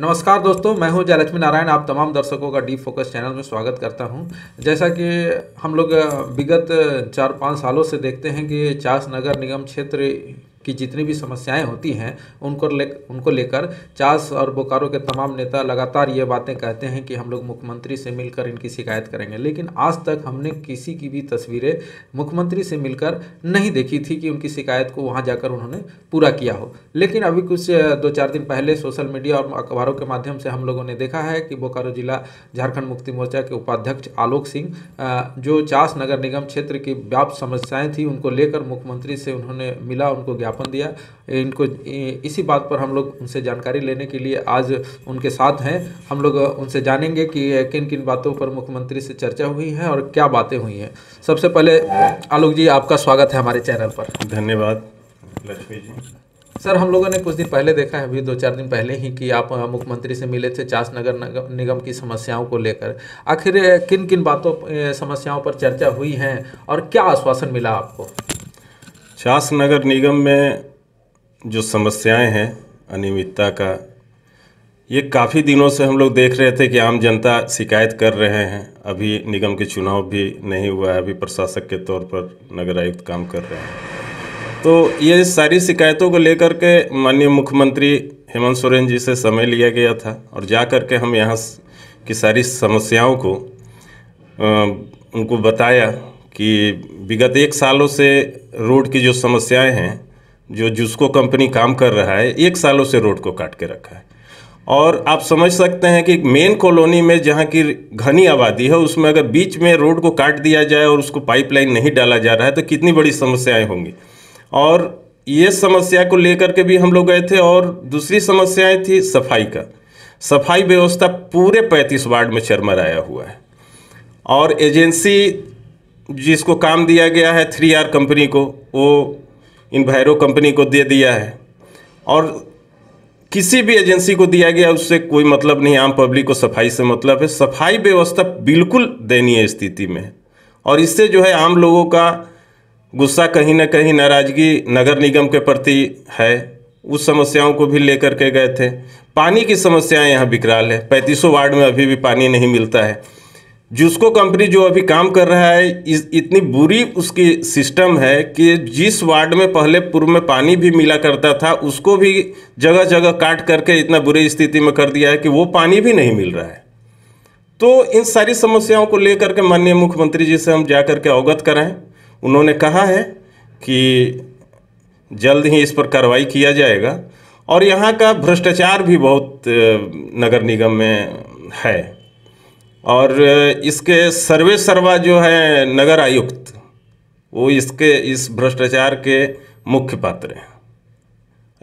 नमस्कार दोस्तों मैं हूं जयलक्ष्मी नारायण आप तमाम दर्शकों का डीप फोकस चैनल में स्वागत करता हूं जैसा कि हम लोग विगत चार पाँच सालों से देखते हैं कि चास नगर निगम क्षेत्र की जितनी भी समस्याएं होती हैं उनको ले उनको लेकर चास और बोकारो के तमाम नेता लगातार ये बातें कहते हैं कि हम लोग मुख्यमंत्री से मिलकर इनकी शिकायत करेंगे लेकिन आज तक हमने किसी की भी तस्वीरें मुख्यमंत्री से मिलकर नहीं देखी थी कि उनकी शिकायत को वहाँ जाकर उन्होंने पूरा किया हो लेकिन अभी कुछ दो चार दिन पहले सोशल मीडिया और अखबारों के माध्यम से हम लोगों ने देखा है कि बोकारो जिला झारखंड मुक्ति मोर्चा के उपाध्यक्ष आलोक सिंह जो चास नगर निगम क्षेत्र की व्याप्त समस्याएं थी उनको लेकर मुख्यमंत्री से उन्होंने मिला उनको ज्ञापन ज्ञापन दिया इनको इसी बात पर हम लोग उनसे जानकारी लेने के लिए आज उनके साथ हैं हम लोग उनसे जानेंगे कि किन किन बातों पर मुख्यमंत्री से चर्चा हुई है और क्या बातें हुई हैं सबसे पहले आलोक जी आपका स्वागत है हमारे चैनल पर धन्यवाद लक्ष्मी जी सर हम लोगों ने कुछ दिन पहले देखा है अभी दो चार दिन पहले ही कि आप मुख्यमंत्री से मिले थे चास नगर निगम की समस्याओं को लेकर आखिर किन किन बातों समस्याओं पर चर्चा हुई है और क्या आश्वासन मिला आपको शास नगर निगम में जो समस्याएं हैं अनियमितता का ये काफ़ी दिनों से हम लोग देख रहे थे कि आम जनता शिकायत कर रहे हैं अभी निगम के चुनाव भी नहीं हुआ है अभी प्रशासक के तौर पर नगर आयुक्त काम कर रहे हैं तो ये सारी शिकायतों को लेकर के माननीय मुख्यमंत्री हेमंत सोरेन जी से समय लिया गया था और जा कर के हम यहाँ की सारी समस्याओं को उनको बताया कि विगत एक सालों से रोड की जो समस्याएं हैं जो जुस्को कंपनी काम कर रहा है एक सालों से रोड को काट के रखा है और आप समझ सकते हैं कि मेन कॉलोनी में जहाँ की घनी आबादी है उसमें अगर बीच में रोड को काट दिया जाए और उसको पाइपलाइन नहीं डाला जा रहा है तो कितनी बड़ी समस्याएं होंगी और ये समस्या को लेकर के भी हम लोग गए थे और दूसरी समस्याएं थी सफाई का सफाई व्यवस्था पूरे पैंतीस वार्ड में चरमराया हुआ है और एजेंसी जिसको काम दिया गया है थ्री आर कंपनी को वो इन भैरव कंपनी को दे दिया है और किसी भी एजेंसी को दिया गया उससे कोई मतलब नहीं आम पब्लिक को सफाई से मतलब है सफाई व्यवस्था बिल्कुल दयनीय स्थिति में है और इससे जो है आम लोगों का गुस्सा कहीं ना कहीं नाराज़गी नगर निगम के प्रति है उस समस्याओं को भी लेकर के गए थे पानी की समस्याएं यहाँ विकराल है पैंतीसों वार्ड में अभी भी पानी नहीं मिलता है जिसको कंपनी जो अभी काम कर रहा है इस इतनी बुरी उसकी सिस्टम है कि जिस वार्ड में पहले पूर्व में पानी भी मिला करता था उसको भी जगह जगह काट करके इतना बुरी स्थिति में कर दिया है कि वो पानी भी नहीं मिल रहा है तो इन सारी समस्याओं को लेकर के माननीय मुख्यमंत्री जी से हम जा करके अवगत कराएं उन्होंने कहा है कि जल्द ही इस पर कार्रवाई किया जाएगा और यहाँ का भ्रष्टाचार भी बहुत नगर निगम में है और इसके सर्वे सर्वा जो है नगर आयुक्त वो इसके इस भ्रष्टाचार के मुख्य पात्र हैं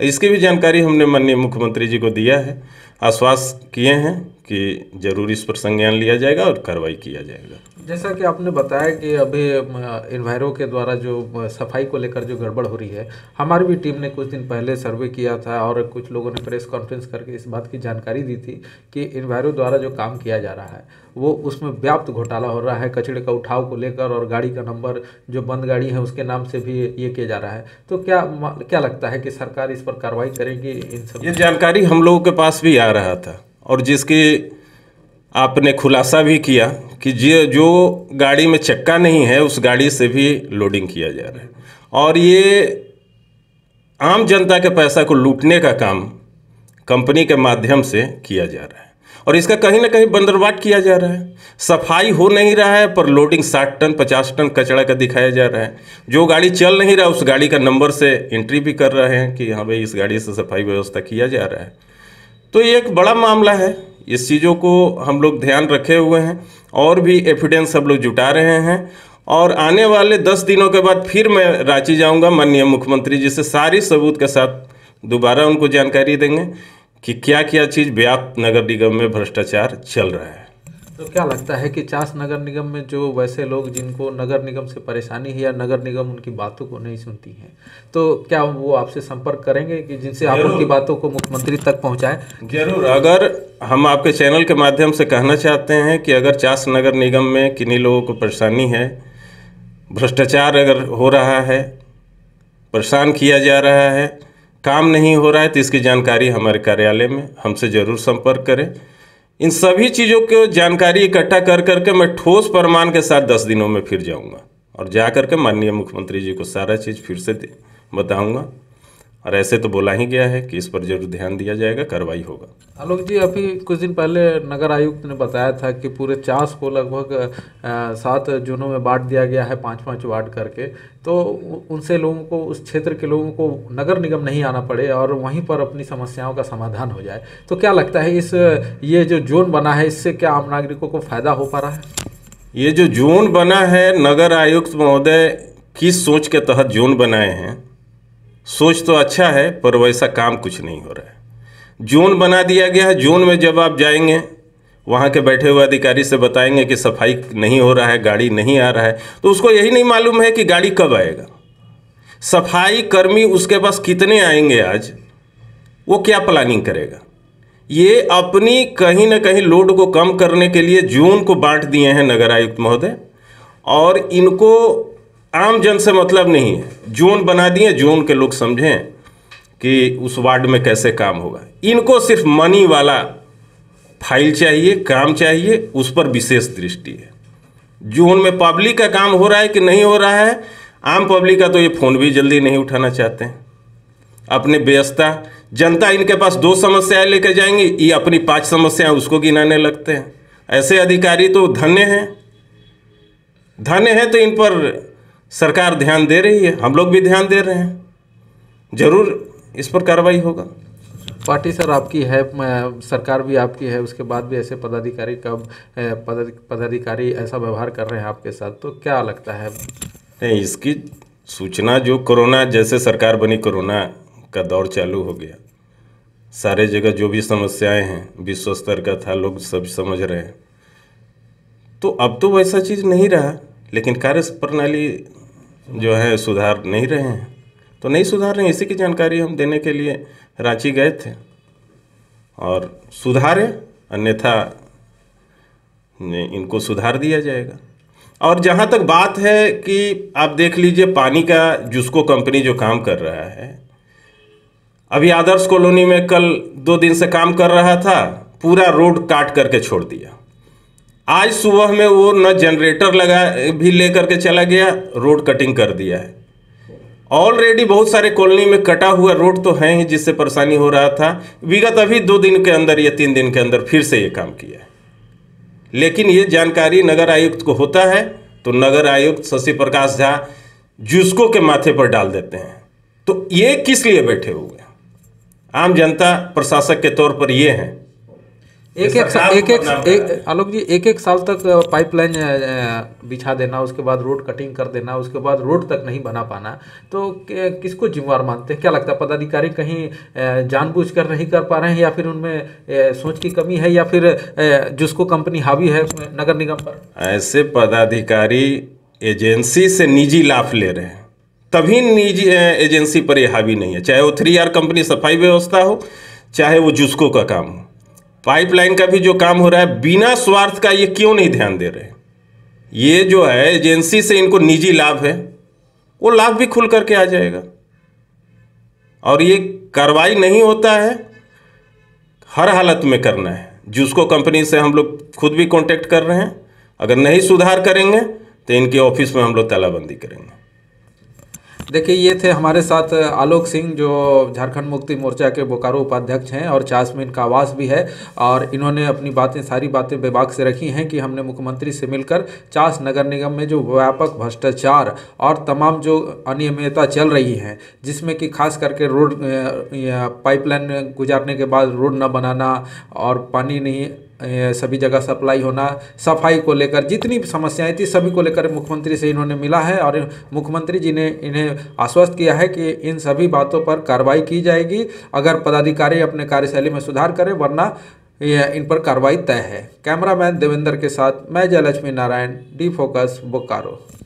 इसकी भी जानकारी हमने माननीय मुख्यमंत्री जी को दिया है आश्वास किए हैं कि जरूर इस पर संज्ञान लिया जाएगा और कार्रवाई किया जाएगा जैसा कि आपने बताया कि अभी इन्वायरों के द्वारा जो सफाई को लेकर जो गड़बड़ हो रही है हमारी भी टीम ने कुछ दिन पहले सर्वे किया था और कुछ लोगों ने प्रेस कॉन्फ्रेंस करके इस बात की जानकारी दी थी कि इन्वायरों द्वारा जो काम किया जा रहा है वो उसमें व्याप्त घोटाला हो रहा है कचड़े का उठाव को लेकर और गाड़ी का नंबर जो बंद गाड़ी है उसके नाम से भी ये किया जा रहा है तो क्या क्या लगता है कि सरकार इस पर कार्रवाई करेगी इन सब ये जानकारी हम लोगों के पास भी आ रहा था और जिसकी आपने खुलासा भी किया कि जो गाड़ी में चक्का नहीं है उस गाड़ी से भी लोडिंग किया जा रहा है और ये आम जनता के पैसा को लूटने का काम कंपनी के माध्यम से किया जा रहा है और इसका कहीं ना कहीं बंदरवाट किया जा रहा है सफाई हो नहीं रहा है पर लोडिंग साठ टन पचास टन कचरा का दिखाया जा रहा है जो गाड़ी चल नहीं रहा उस गाड़ी का नंबर से एंट्री भी कर रहे हैं कि हाँ भाई इस गाड़ी से सफाई व्यवस्था किया जा रहा है तो ये एक बड़ा मामला है इस चीज़ों को हम लोग ध्यान रखे हुए हैं और भी एविडेंस हम लोग जुटा रहे हैं और आने वाले दस दिनों के बाद फिर मैं रांची जाऊंगा माननीय मुख्यमंत्री जी से सारी सबूत के साथ दोबारा उनको जानकारी देंगे कि क्या क्या चीज़ व्याप्त नगर निगम में भ्रष्टाचार चल रहा है तो क्या लगता है कि चास नगर निगम में जो वैसे लोग जिनको नगर निगम से परेशानी है या नगर निगम उनकी बातों को नहीं सुनती है तो क्या वो आपसे संपर्क करेंगे कि जिनसे आप उनकी बातों को मुख्यमंत्री तक पहुंचाएं जरूर अगर हम आपके चैनल के माध्यम से कहना चाहते हैं कि अगर चास नगर निगम में किन्हीं लोगों को परेशानी है भ्रष्टाचार अगर हो रहा है परेशान किया जा रहा है काम नहीं हो रहा है तो इसकी जानकारी हमारे कार्यालय में हमसे ज़रूर संपर्क करें इन सभी चीज़ों को जानकारी इकट्ठा कर करके मैं ठोस प्रमाण के साथ दस दिनों में फिर जाऊँगा और जा करके माननीय मुख्यमंत्री जी को सारा चीज़ फिर से बताऊँगा और ऐसे तो बोला ही गया है कि इस पर जरूर ध्यान दिया जाएगा कार्रवाई होगा आलोक जी अभी कुछ दिन पहले नगर आयुक्त ने बताया था कि पूरे चास को लगभग सात जोनों में बांट दिया गया है पाँच पाँच वार्ड करके तो उनसे लोगों को उस क्षेत्र के लोगों को नगर निगम नहीं आना पड़े और वहीं पर अपनी समस्याओं का समाधान हो जाए तो क्या लगता है इस ये जो जोन बना है इससे क्या आम नागरिकों को फ़ायदा हो पा रहा है ये जो जोन बना है नगर आयुक्त महोदय किस सोच के तहत जोन बनाए हैं सोच तो अच्छा है पर वैसा काम कुछ नहीं हो रहा है जोन बना दिया गया है जोन में जब आप जाएंगे वहाँ के बैठे हुए अधिकारी से बताएंगे कि सफाई नहीं हो रहा है गाड़ी नहीं आ रहा है तो उसको यही नहीं मालूम है कि गाड़ी कब आएगा सफाई कर्मी उसके पास कितने आएंगे आज वो क्या प्लानिंग करेगा ये अपनी कहीं ना कहीं लोड को कम करने के लिए जोन को बांट दिए हैं नगर आयुक्त महोदय और इनको आम जन से मतलब नहीं है जोन बना दिए जोन के लोग समझें कि उस वार्ड में कैसे काम होगा इनको सिर्फ मनी वाला फाइल चाहिए काम चाहिए उस पर विशेष दृष्टि है जोन में पब्लिक का काम हो रहा है कि नहीं हो रहा है आम पब्लिक का तो ये फ़ोन भी जल्दी नहीं उठाना चाहते हैं अपने व्यस्तता जनता इनके पास दो समस्याएं लेकर जाएंगी ये अपनी पांच समस्याएं उसको गिनाने लगते हैं ऐसे अधिकारी तो धन्य हैं धन्य हैं तो इन पर सरकार ध्यान दे रही है हम लोग भी ध्यान दे रहे हैं जरूर इस पर कार्रवाई होगा पार्टी सर आपकी है सरकार भी आपकी है उसके बाद भी ऐसे पदाधिकारी कब पदाधिकारी ऐसा व्यवहार कर रहे हैं आपके साथ तो क्या लगता है नहीं इसकी सूचना जो कोरोना जैसे सरकार बनी कोरोना का दौर चालू हो गया सारे जगह जो भी समस्याएं हैं विश्व स्तर का था लोग सब समझ रहे हैं तो अब तो वैसा चीज़ नहीं रहा लेकिन कार्य प्रणाली जो है सुधार नहीं रहे हैं तो नहीं सुधार रहे हैं इसी की जानकारी हम देने के लिए रांची गए थे और सुधारे अन्यथा इनको सुधार दिया जाएगा और जहाँ तक बात है कि आप देख लीजिए पानी का जिसको कंपनी जो काम कर रहा है अभी आदर्श कॉलोनी में कल दो दिन से काम कर रहा था पूरा रोड काट करके छोड़ दिया आज सुबह में वो न जनरेटर लगा भी लेकर के चला गया रोड कटिंग कर दिया है ऑलरेडी बहुत सारे कॉलोनी में कटा हुआ रोड तो है ही जिससे परेशानी हो रहा था विगत अभी दो दिन के अंदर या तीन दिन के अंदर फिर से ये काम किया लेकिन ये जानकारी नगर आयुक्त को होता है तो नगर आयुक्त शशि प्रकाश झा जूसको के माथे पर डाल देते हैं तो ये किस लिए बैठे हुए आम जनता प्रशासक के तौर पर ये हैं एक एक एक एक आलोक जी एक एक साल तक पाइपलाइन बिछा देना उसके बाद रोड कटिंग कर देना उसके बाद रोड तक नहीं बना पाना तो किसको जिम्मेवार मानते हैं क्या लगता है पदाधिकारी कहीं जानबूझकर नहीं कर पा रहे हैं या फिर उनमें सोच की कमी है या फिर जिसको कंपनी हावी है नगर निगम पर ऐसे पदाधिकारी एजेंसी से निजी लाभ ले रहे हैं तभी निजी एजेंसी पर यह हावी नहीं है चाहे वो थ्री आर कंपनी सफाई व्यवस्था हो चाहे वो जुस्को का काम हो पाइपलाइन का भी जो काम हो रहा है बिना स्वार्थ का ये क्यों नहीं ध्यान दे रहे ये जो है एजेंसी से इनको निजी लाभ है वो लाभ भी खुल करके आ जाएगा और ये कार्रवाई नहीं होता है हर हालत में करना है जिसको कंपनी से हम लोग खुद भी कांटेक्ट कर रहे हैं अगर नहीं सुधार करेंगे तो इनके ऑफिस में हम लोग तालाबंदी करेंगे देखिए ये थे हमारे साथ आलोक सिंह जो झारखंड मुक्ति मोर्चा के बोकारो उपाध्यक्ष हैं और में का आवास भी है और इन्होंने अपनी बातें सारी बातें विभाग से रखी हैं कि हमने मुख्यमंत्री से मिलकर चास नगर निगम में जो व्यापक भ्रष्टाचार और तमाम जो अनियमितता चल रही हैं जिसमें कि खास करके रोड पाइपलाइन गुजारने के बाद रोड न बनाना और पानी नहीं सभी जगह सप्लाई होना सफाई को लेकर जितनी समस्याएं थी सभी को लेकर मुख्यमंत्री से इन्होंने मिला है और मुख्यमंत्री जी ने इन्हें आश्वस्त किया है कि इन सभी बातों पर कार्रवाई की जाएगी अगर पदाधिकारी अपने कार्यशैली में सुधार करें वरना इन पर कार्रवाई तय है कैमरामैन देवेंद्र के साथ मैं जयलक्ष्मी नारायण डी फोकस बोकारो